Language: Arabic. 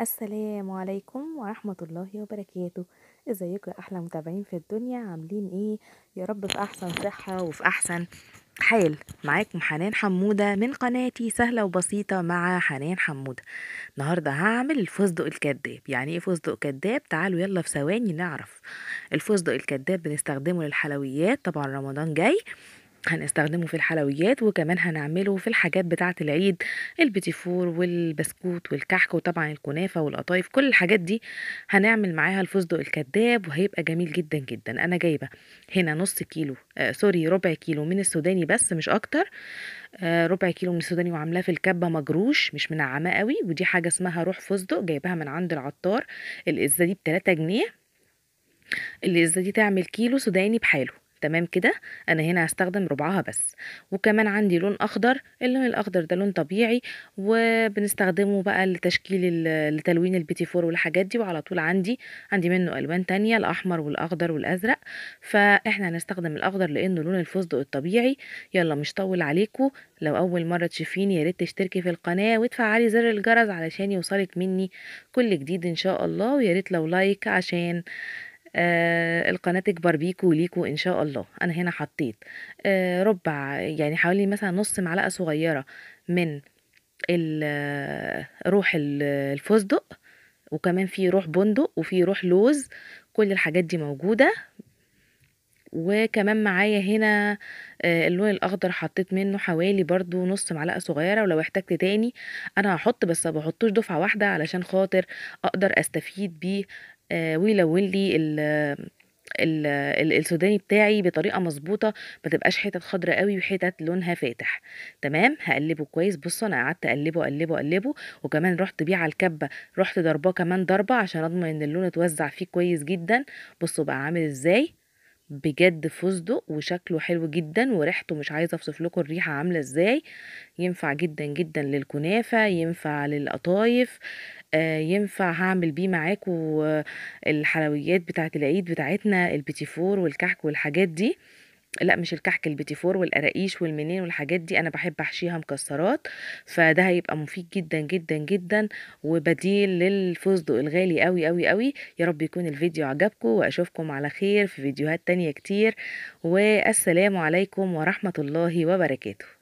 السلام عليكم ورحمة الله وبركاته ازيكم يا احلى متابعين في الدنيا عاملين ايه يا رب في احسن صحة وفي احسن حال معاكم حنان حمودة من قناتي سهلة وبسيطة مع حنان حمودة النهاردة هعمل الفستق الكداب يعني ايه فستق كداب تعالوا يلا في ثواني نعرف الفستق الكداب بنستخدمه للحلويات طبعا رمضان جاي هنستخدمه في الحلويات وكمان هنعمله في الحاجات بتاعة العيد البتيفور والبسكوت والكحك وطبعا الكنافة والقطايف كل الحاجات دي هنعمل معاها الفستق الكذاب وهيبقى جميل جدا جدا أنا جايبة هنا نص كيلو آه سوري ربع كيلو من السوداني بس مش أكتر آه ربع كيلو من السوداني وعاملاه في الكبة مجروش مش منعماه قوي ودي حاجة اسمها روح فستق جايباها من عند العطار الإزة دي بتلاتة جنيه الإزة دي تعمل كيلو سوداني بحاله تمام كده انا هنا هستخدم ربعها بس وكمان عندي لون اخضر اللون الاخضر ده لون طبيعي وبنستخدمه بقى لتشكيل لتلوين البيتي فور والحاجات دي وعلى طول عندي عندي منه الوان تانية الاحمر والاخضر والازرق فاحنا هنستخدم الاخضر لانه لون الفستق الطبيعي يلا مش طول عليكم لو اول مره تشوفيني يا ريت تشتركي في القناه وتفعلي زر الجرس علشان يوصلك مني كل جديد ان شاء الله ويا ريت لو لايك عشان آه القناة تكبر بيكو وليكو إن شاء الله أنا هنا حطيت آه ربع يعني حوالي مثلا نص معلقة صغيرة من آه، روح آه، الفستق وكمان في روح بندق وفي روح لوز كل الحاجات دي موجودة وكمان معايا هنا آه، اللون الاخضر حطيت منه حوالي برضو نص معلقه صغيره ولو احتجت تاني انا هحط بس ما بحطوش دفعه واحده علشان خاطر اقدر استفيد بيه آه، ويلون لي السوداني بتاعي بطريقه مظبوطه ما تبقاش حتت خضراء قوي وحتت لونها فاتح تمام هقلبه كويس بصوا انا قعدت اقلبه اقلبه اقلبه وكمان رحت بيه على الكبه رحت ضرباه كمان ضربه عشان اضمن ان اللون اتوزع فيه كويس جدا بصوا بقى عامل ازاي بجد فستق وشكله حلو جدا وريحته مش عايزه اوصف لكم الريحه عامله ازاي ينفع جدا جدا للكنافه ينفع للقطايف آه، ينفع هعمل بيه معاكوا الحلويات بتاعة العيد بتاعتنا البيتي فور والكحك والحاجات دي لا مش الكحك البيتي فور والقراقيش والمنين والحاجات دي انا بحب احشيها مكسرات فده هيبقى مفيد جدا جدا جدا وبديل للفستق الغالي قوي قوي قوي يا رب يكون الفيديو عجبكم واشوفكم على خير في فيديوهات تانية كتير والسلام عليكم ورحمة الله وبركاته